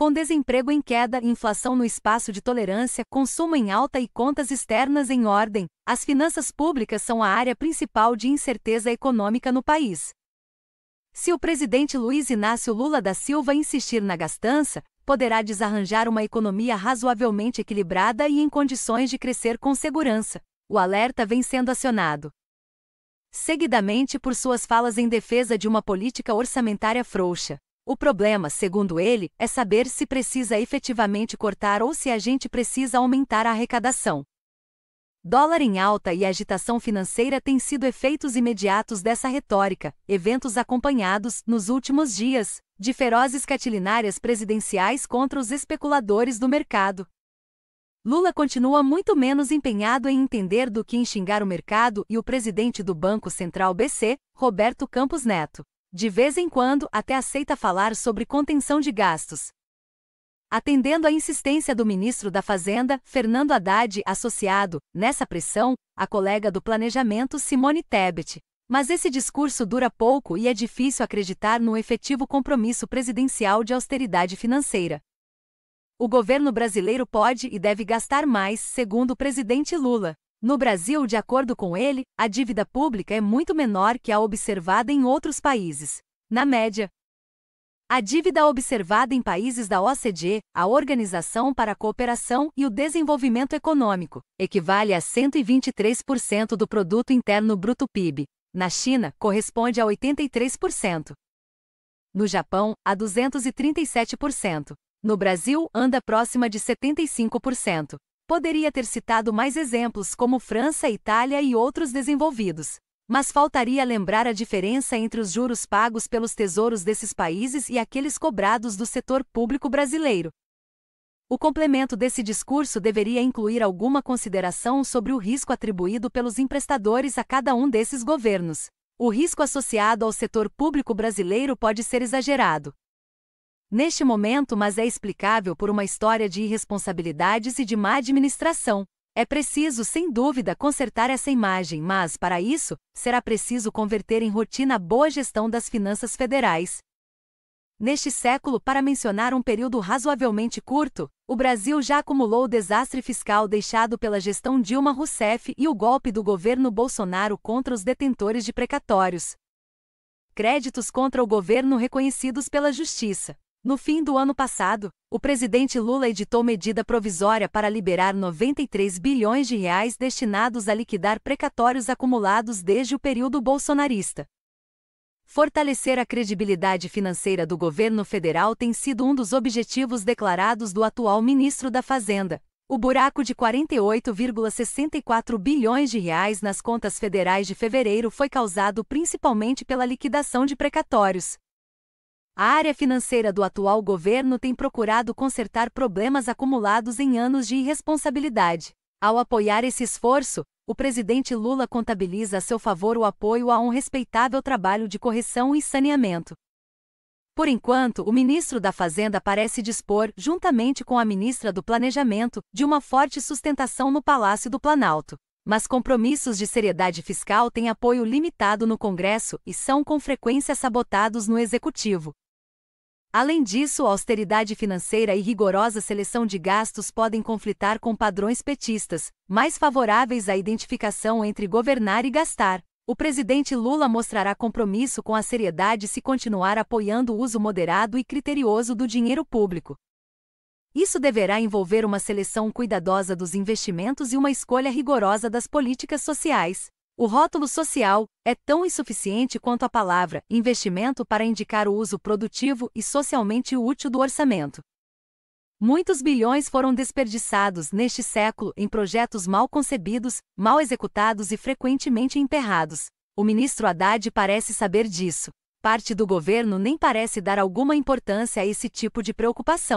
Com desemprego em queda, inflação no espaço de tolerância, consumo em alta e contas externas em ordem, as finanças públicas são a área principal de incerteza econômica no país. Se o presidente Luiz Inácio Lula da Silva insistir na gastança, poderá desarranjar uma economia razoavelmente equilibrada e em condições de crescer com segurança. O alerta vem sendo acionado. Seguidamente por suas falas em defesa de uma política orçamentária frouxa, o problema, segundo ele, é saber se precisa efetivamente cortar ou se a gente precisa aumentar a arrecadação. Dólar em alta e agitação financeira têm sido efeitos imediatos dessa retórica, eventos acompanhados, nos últimos dias, de ferozes catilinárias presidenciais contra os especuladores do mercado. Lula continua muito menos empenhado em entender do que em xingar o mercado e o presidente do Banco Central BC, Roberto Campos Neto. De vez em quando, até aceita falar sobre contenção de gastos. Atendendo à insistência do ministro da Fazenda, Fernando Haddad, associado, nessa pressão, a colega do planejamento Simone Tebet. Mas esse discurso dura pouco e é difícil acreditar no efetivo compromisso presidencial de austeridade financeira. O governo brasileiro pode e deve gastar mais, segundo o presidente Lula. No Brasil, de acordo com ele, a dívida pública é muito menor que a observada em outros países. Na média, a dívida observada em países da OCDE, a Organização para a Cooperação e o Desenvolvimento Econômico, equivale a 123% do produto interno bruto PIB. Na China, corresponde a 83%. No Japão, a 237%. No Brasil, anda próxima de 75%. Poderia ter citado mais exemplos como França, Itália e outros desenvolvidos. Mas faltaria lembrar a diferença entre os juros pagos pelos tesouros desses países e aqueles cobrados do setor público brasileiro. O complemento desse discurso deveria incluir alguma consideração sobre o risco atribuído pelos emprestadores a cada um desses governos. O risco associado ao setor público brasileiro pode ser exagerado neste momento, mas é explicável por uma história de irresponsabilidades e de má administração. É preciso, sem dúvida, consertar essa imagem, mas, para isso, será preciso converter em rotina a boa gestão das finanças federais. Neste século, para mencionar um período razoavelmente curto, o Brasil já acumulou o desastre fiscal deixado pela gestão Dilma Rousseff e o golpe do governo Bolsonaro contra os detentores de precatórios. Créditos contra o governo reconhecidos pela Justiça. No fim do ano passado, o presidente Lula editou medida provisória para liberar 93 bilhões de reais destinados a liquidar precatórios acumulados desde o período bolsonarista. Fortalecer a credibilidade financeira do governo federal tem sido um dos objetivos declarados do atual ministro da Fazenda. O buraco de 48,64 bilhões de reais nas contas federais de fevereiro foi causado principalmente pela liquidação de precatórios. A área financeira do atual governo tem procurado consertar problemas acumulados em anos de irresponsabilidade. Ao apoiar esse esforço, o presidente Lula contabiliza a seu favor o apoio a um respeitável trabalho de correção e saneamento. Por enquanto, o ministro da Fazenda parece dispor, juntamente com a ministra do Planejamento, de uma forte sustentação no Palácio do Planalto. Mas compromissos de seriedade fiscal têm apoio limitado no Congresso e são com frequência sabotados no Executivo. Além disso, a austeridade financeira e rigorosa seleção de gastos podem conflitar com padrões petistas, mais favoráveis à identificação entre governar e gastar. O presidente Lula mostrará compromisso com a seriedade se continuar apoiando o uso moderado e criterioso do dinheiro público. Isso deverá envolver uma seleção cuidadosa dos investimentos e uma escolha rigorosa das políticas sociais. O rótulo social é tão insuficiente quanto a palavra investimento para indicar o uso produtivo e socialmente útil do orçamento. Muitos bilhões foram desperdiçados neste século em projetos mal concebidos, mal executados e frequentemente emperrados. O ministro Haddad parece saber disso. Parte do governo nem parece dar alguma importância a esse tipo de preocupação.